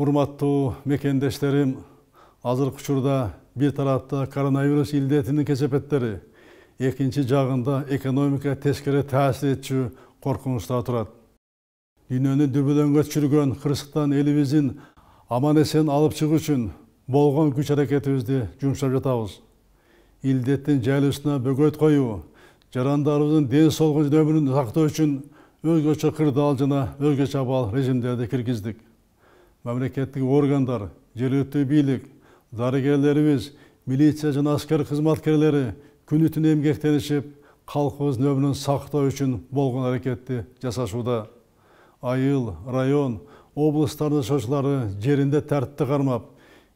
урматтуу мекендештерим азыркы учурда бир тарапта коронавирус илдетинин кесепеттери экинчи жагында экономика тескери таасир этчү коркунучтар турат дүйнөнү дүрбөлөңгө түшүргөн кырсыктан элибиздин аман эсен алып чыгуу үчүн болгон күч аракетибизди жумшап жатабыз илдеттин жайылышына бөгөт коюу жарандарыбыздын ден соолугун жана өмүрүн сактоо үчүн өзгөчө кырдаал жана өзгөчө абал режимдерди киргиздик мемлекеттік органдар жергілікті билік дәрігерлеріміз милиция және әскер қызметкерлері күні түні еңбектенішіп халқымыздың өмірін сақтау үшін болған әрекетті жасашуда айыл район облыстардың шошылары жерінде тәртіпті қармап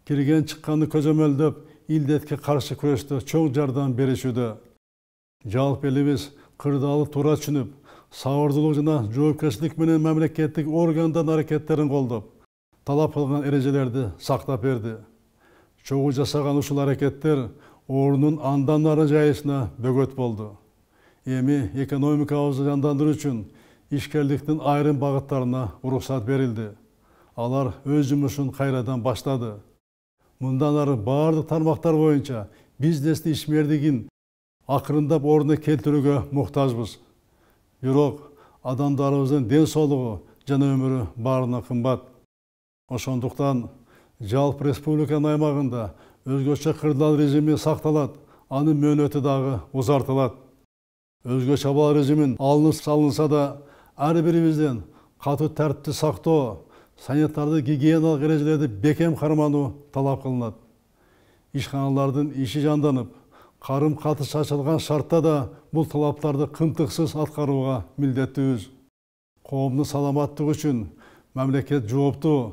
кірген шыққанды көзөмөлдөп илдетке қарсы күрөштө чоң жардам беришүүдө жалпы элибиз қырдалы туура түшүнүп сабырдуулук жана жоопкерчилик менен мамлекеттик органдардын аракеттерин колдоп талап қылған ережелерді сақтап берді шоғыл жасаған ұшыл әрекеттер орнын андан ары жайысына бөгет болды эми экономикабызды жандандыруу үчүн ишкерликтин айрым багыттарына уруксат берилди алар өз жумушун кайрадан баштады мындан ары баардык тармактар боюнча бизнестин ишмердигин акырындап ордуна келтирүүгө муктажбыз бирок адамдарыбыздын ден соолугу жана өмүрү баарынан ошондуктан жалпы республиканын аймагында өзгөчө кырдаал режими сакталат анын мөөнөтү дагы узартылат өзгөчө абал режимин алынып салынса да ар бирибизден катуу тартипти сактоо санитардык гигиеналык эрежелерди бекем кармануу талап кылынат ишканалардын иши жанданып карым катыш ачылган шартта да бул талаптарды кынтыксыз аткарууга милдеттүүбүз коомдун саламаттыгы үчүн мамлекет жооптуу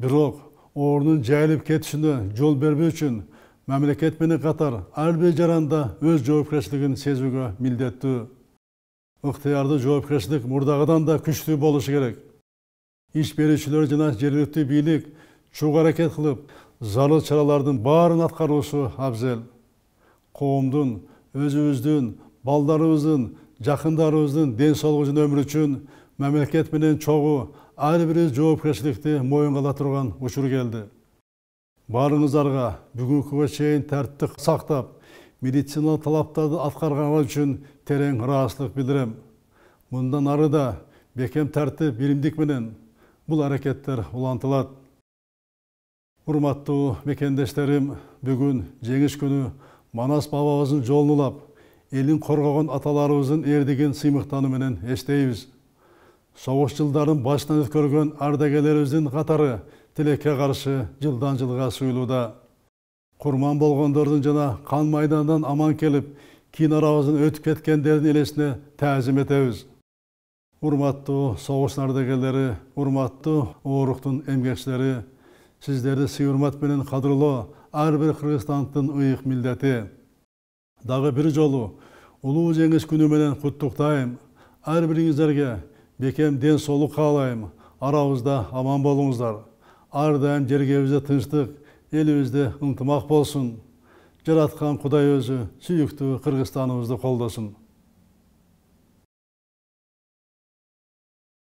Бірок, оорунун жайлып кетишине жол бербі үшін мамлекет Қатар катар ар жаранда өз жоопкерчилигин сезүүгө милдеттүү ыктыярдуу жоопкерчилик мұрдағыдан да күшті болушу керек иш берүүчүлөр жана жергиликтүү бийлик чуға аракет кылып зарыл чаралардын барын аткарышы абзел коомдун өзүбүздүн балдарыбыздын жақындарымыздың ден өмүрү мамлекет менен чогуу ар бир жоопкерчиликти моюнга ала турган учур келди баарыңыздарга бүгүнкүгө чейин тартипти сактап медициналык талаптарды аткарганыңар үчүн терең ыраазычылык билдирем мындан ары да бекем тартип биримдик менен бул аракеттер улантылат урматтуу мекендештерим бүгүн жеңиш күнү манас бабабыздын жолун улап элин коргогон аталарыбыздын эрдигин сыймыктануу менен эстейбиз соғыс жылдарын басынан өткөргөн ардагерлерибиздин қатары тілекке каршы жылдан жылға сұйылуда құрман болгондордун жана қан майдандан аман келіп, кийин арабыздан өтүп кеткендердин элесине таазим этебиз урматтуу согуштун ардагерлери урматтуу оорухтун эмгекчилери сіздерді сый урмат менен кадырлоо ар бир кыргызстандыктын ыйык милдети дагы бир жолу улуу жеңиш күнү менен куттуктайм ар бекем денсаулық қалайым арабызда аман болыңыздар әрдайым жергебізде тыныштық елімізде ынтымақ болсын жаратқан құдай өзі сүйікті қырғызстанымызды қолдасын